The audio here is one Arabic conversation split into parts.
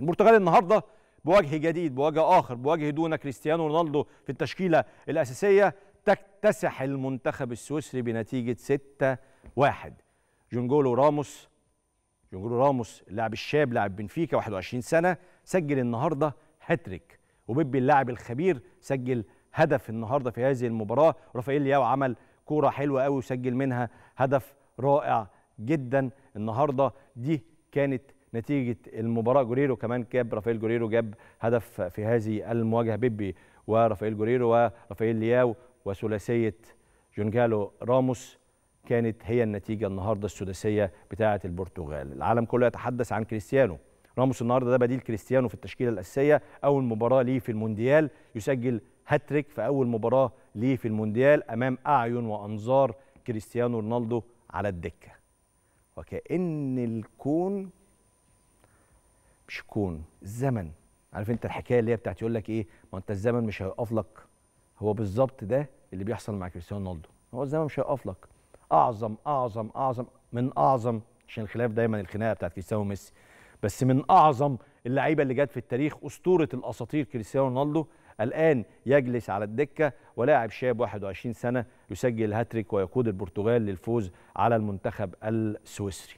البرتغال النهارده بوجه جديد بوجه اخر بوجه دون كريستيانو رونالدو في التشكيله الاساسيه تكتسح المنتخب السويسري بنتيجه 6 1 جونجولو راموس جونجولو راموس اللاعب الشاب لاعب بنفيكا 21 سنه سجل النهارده هاتريك وبيبي اللاعب الخبير سجل هدف النهارده في هذه المباراه رافائيل لياو عمل كوره حلوه قوي وسجل منها هدف رائع جدا النهارده دي كانت نتيجه المباراه جوريرو كمان جاب رافائيل جوريرو جاب هدف في هذه المواجهه بيبي ورافائيل جوريرو ورافائيل لياو وثلاثيه جونجالو راموس كانت هي النتيجه النهارده السداسيه بتاعه البرتغال العالم كله يتحدث عن كريستيانو راموس النهارده ده بديل كريستيانو في التشكيله الاساسيه اول مباراه ليه في المونديال يسجل هاتريك في اول مباراه ليه في المونديال امام اعين وانظار كريستيانو رونالدو على الدكه وكأن الكون مش كون الزمن عارف انت الحكايه اللي هي بتاعت يقول لك ايه ما انت الزمن مش هيقف لك هو بالظبط ده اللي بيحصل مع كريستيانو رونالدو هو الزمن مش هيقف لك اعظم اعظم اعظم من اعظم عشان الخلاف دايما الخناقه بتاعت كريستيانو وميسي بس من اعظم اللعيبه اللي جت في التاريخ اسطوره الاساطير كريستيانو رونالدو الان يجلس على الدكه ولاعب شاب 21 سنه يسجل هاتريك ويقود البرتغال للفوز على المنتخب السويسري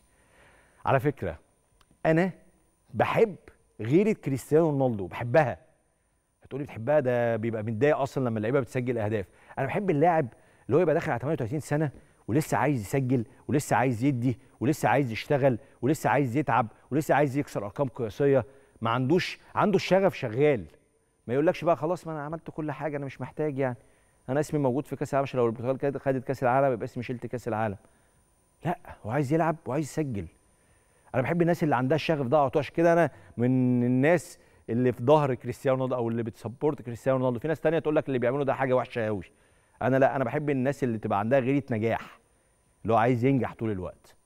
على فكره انا بحب غيره كريستيانو رونالدو بحبها هتقولي بتحبها ده بيبقى متضايق اصلا لما اللعيبه بتسجل اهداف انا بحب اللاعب اللي هو يبقى داخل على 38 سنه ولسه عايز يسجل ولسه عايز يدي ولسه عايز يشتغل ولسه عايز يتعب ولسه عايز يكسر ارقام قياسيه ما عندوش عنده الشغف شغال ما يقولكش بقى خلاص ما انا عملت كل حاجه انا مش محتاج يعني انا اسمي موجود في كاس العالم عشان لو البرتغال خدت كاس العالم يبقى اسمي شلت كاس العالم لا هو عايز يلعب وعايز يسجل انا بحب الناس اللي عندها الشغف ده على عشان كده انا من الناس اللي في ظهر كريستيانو رونالدو او اللي بتسبورت كريستيانو رونالدو في ناس تانية تقول لك اللي بيعمله ده حاجه وحشه قوي انا لا انا بحب الناس اللي تبقى عندها غيره نجاح اللي هو عايز ينجح طول الوقت